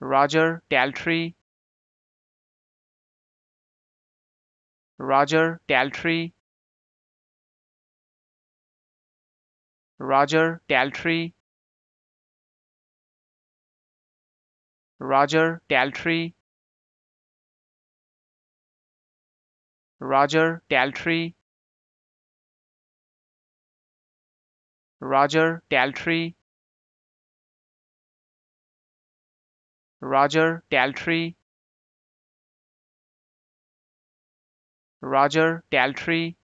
Roger Daltrey Roger Daltrey Roger Daltrey Roger Daltrey Roger Daltrey Roger Daltrey Roger Daltrey Roger Daltrey